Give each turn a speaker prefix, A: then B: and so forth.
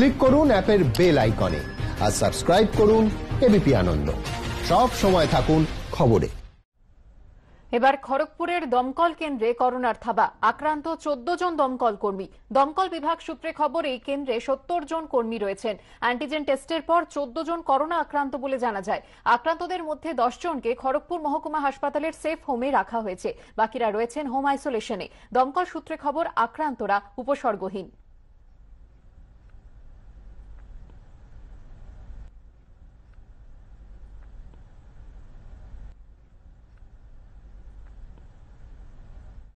A: click করুন অ্যাপের bell আইকনে আর সাবস্ক্রাইব করুন এবিপি আনন্দ সব সময় থাকুন খবরে
B: এবার খড়গপুরের দমকল কেন্দ্রে করোনার থাবা আক্রান্ত চোদ্দ জন দমকল কর্মী দমকল বিভাগ সূত্রে খবর এই কেন্দ্রে সত্তর জন কর্মী রয়েছেন অ্যান্টিজেন টেস্টের পর চোদ্দ জন করোনা আক্রান্ত বলে জানা যায় আক্রান্তদের মধ্যে দশ জনকে খড়গপুর মহকুমা হাসপাতালের সেফ হোমে রাখা হয়েছে বাকিরা রয়েছেন হোম আইসোলেশনে দমকল সূত্রে খবর আক্রান্তরা উপসর্গহীন